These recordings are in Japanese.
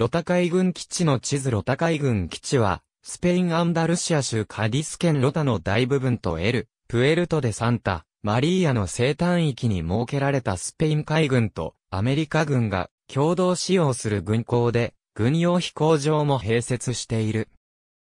ロタ海軍基地の地図ロタ海軍基地は、スペイン・アンダルシア州カディス県ロタの大部分とエル、プエルトでサンタ、マリーヤの生誕域に設けられたスペイン海軍とアメリカ軍が共同使用する軍港で、軍用飛行場も併設している。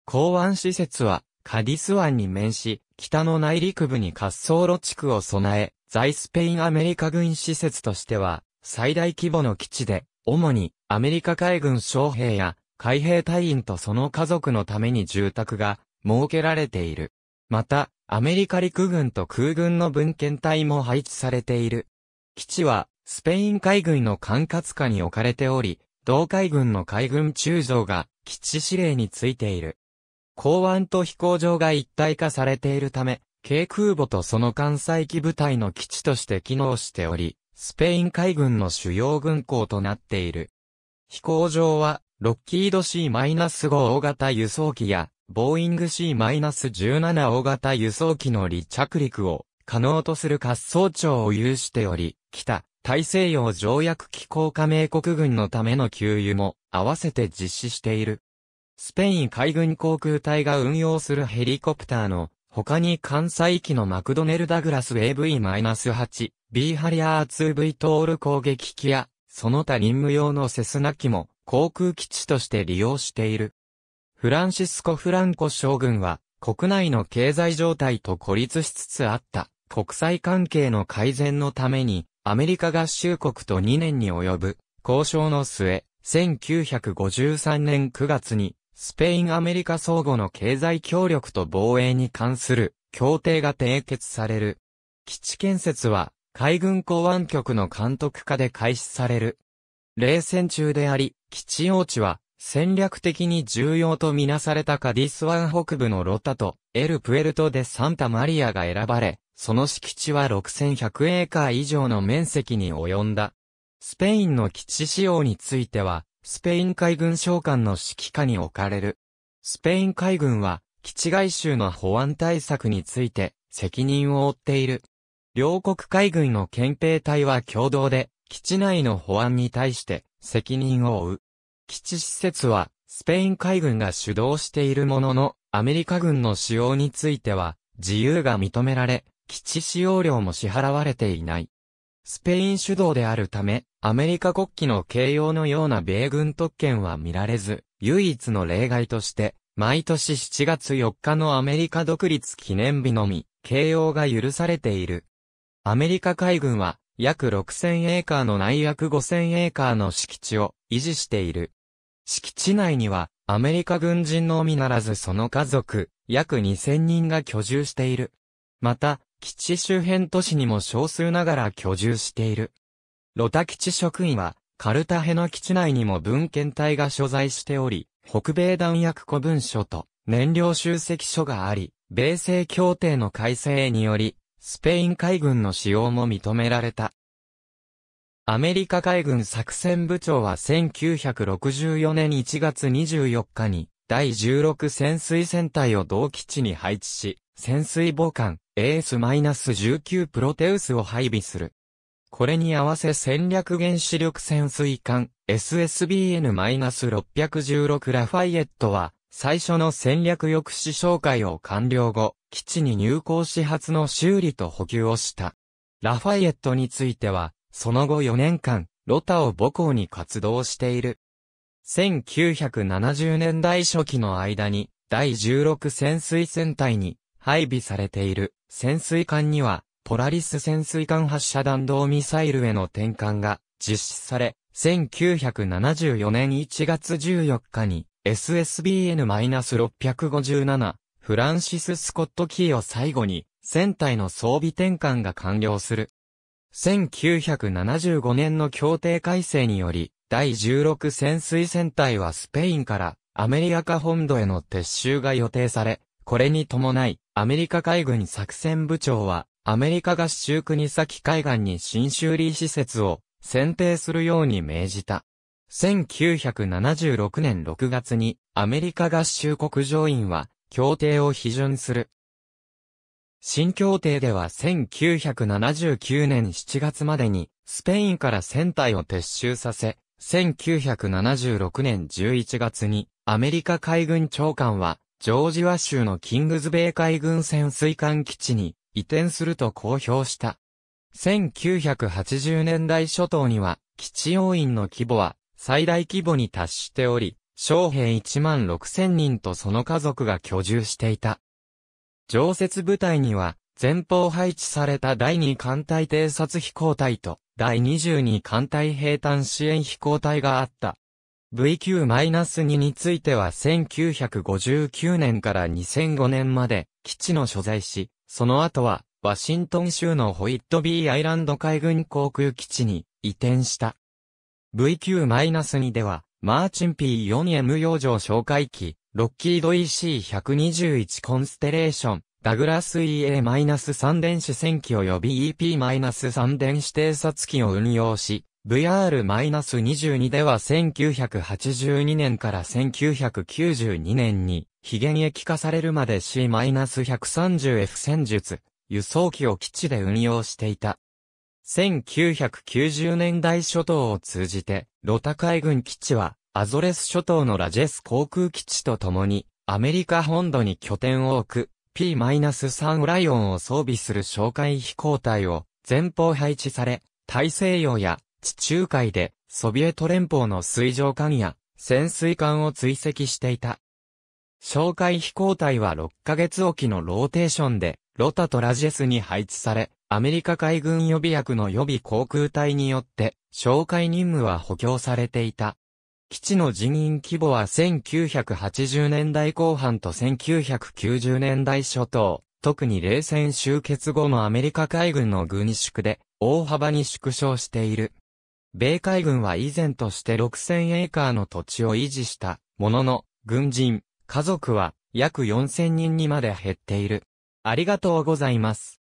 港湾施設は、カディス湾に面し、北の内陸部に滑走路地区を備え、在スペインアメリカ軍施設としては、最大規模の基地で、主にアメリカ海軍将兵や海兵隊員とその家族のために住宅が設けられている。また、アメリカ陸軍と空軍の文献隊も配置されている。基地は、スペイン海軍の管轄下に置かれており、同海軍の海軍中将が基地指令についている。港湾と飛行場が一体化されているため、軽空母とその艦載機部隊の基地として機能しており、スペイン海軍の主要軍港となっている。飛行場は、ロッキード C-5 大型輸送機や、ボーイング C-17 大型輸送機の離着陸を可能とする滑走庁を有しており、北、大西洋条約機構加盟国軍のための給油も合わせて実施している。スペイン海軍航空隊が運用するヘリコプターの他に関西機のマクドネルダグラス AV-8、B ハリアー 2V トール攻撃機や、その他任務用のセスナ機も航空基地として利用している。フランシスコ・フランコ将軍は、国内の経済状態と孤立しつつあった、国際関係の改善のために、アメリカ合衆国と2年に及ぶ、交渉の末、1953年9月に、スペインアメリカ相互の経済協力と防衛に関する協定が締結される。基地建設は海軍公安局の監督下で開始される。冷戦中であり、基地用地は戦略的に重要とみなされたカディス湾北部のロタとエルプエルトでサンタマリアが選ばれ、その敷地は6100エーカー以上の面積に及んだ。スペインの基地使用については、スペイン海軍将官の指揮下に置かれる。スペイン海軍は、基地外州の保安対策について、責任を負っている。両国海軍の憲兵隊は共同で、基地内の保安に対して、責任を負う。基地施設は、スペイン海軍が主導しているものの、アメリカ軍の使用については、自由が認められ、基地使用料も支払われていない。スペイン主導であるため、アメリカ国旗の形容のような米軍特権は見られず、唯一の例外として、毎年7月4日のアメリカ独立記念日のみ、形容が許されている。アメリカ海軍は、約6000エーカーの内約5000エーカーの敷地を維持している。敷地内には、アメリカ軍人のみならずその家族、約2000人が居住している。また、基地周辺都市にも少数ながら居住している。ロタ基地職員は、カルタヘナ基地内にも文献隊が所在しており、北米弾薬庫文書と燃料集積所があり、米西協定の改正により、スペイン海軍の使用も認められた。アメリカ海軍作戦部長は1964年1月24日に、第16潜水戦隊を同基地に配置し、潜水母艦、AS-19 プロテウスを配備する。これに合わせ戦略原子力潜水艦 SSBN-616 ラファイエットは最初の戦略抑止紹介を完了後、基地に入港始発の修理と補給をした。ラファイエットについては、その後4年間、ロタを母校に活動している。1970年代初期の間に、第16潜水戦隊に配備されている。潜水艦には、ポラリス潜水艦発射弾道ミサイルへの転換が実施され、1974年1月14日に SSBN-657 フランシス・スコット・キーを最後に船体の装備転換が完了する。1975年の協定改正により、第16潜水船体はスペインからアメリカ本土への撤収が予定され、これに伴い、アメリカ海軍作戦部長は、アメリカ合衆国先海岸に新修理施設を選定するように命じた。1976年6月にアメリカ合衆国上院は協定を批准する。新協定では1979年7月までにスペインから船体を撤収させ、1976年11月にアメリカ海軍長官はジョージア州のキングズベイ海軍潜水艦基地に移転すると公表した。1980年代初頭には、基地要員の規模は最大規模に達しており、将兵1万6千人とその家族が居住していた。常設部隊には、前方配置された第2艦隊偵察飛行隊と、第22艦隊兵団支援飛行隊があった。VQ-2 については1959年から2005年まで基地の所在し、その後はワシントン州のホイットビーアイランド海軍航空基地に移転した。VQ-2 では、マーチン P4M 洋上哨戒機、ロッキード EC121 コンステレーション、ダグラス EA-3 電子戦機及び EP-3 電子偵察機を運用し、VR-22 では1982年から1992年に非現役化されるまで C-130F 戦術、輸送機を基地で運用していた。1990年代初頭を通じて、ロタ海軍基地は、アゾレス諸島のラジェス航空基地とともに、アメリカ本土に拠点を置く、P-3 ライオンを装備する哨戒飛行隊を前方配置され、大西洋や地中海でソビエト連邦の水上艦や潜水艦を追跡していた。哨戒飛行隊は6ヶ月おきのローテーションで、ロタとラジエスに配置され、アメリカ海軍予備役の予備航空隊によって、哨戒任務は補強されていた。基地の人員規模は1980年代後半と1990年代初頭、特に冷戦終結後のアメリカ海軍の軍縮で、大幅に縮小している。米海軍は以前として6000エーカーの土地を維持した、ものの、軍人、家族は約4000人にまで減っている。ありがとうございます。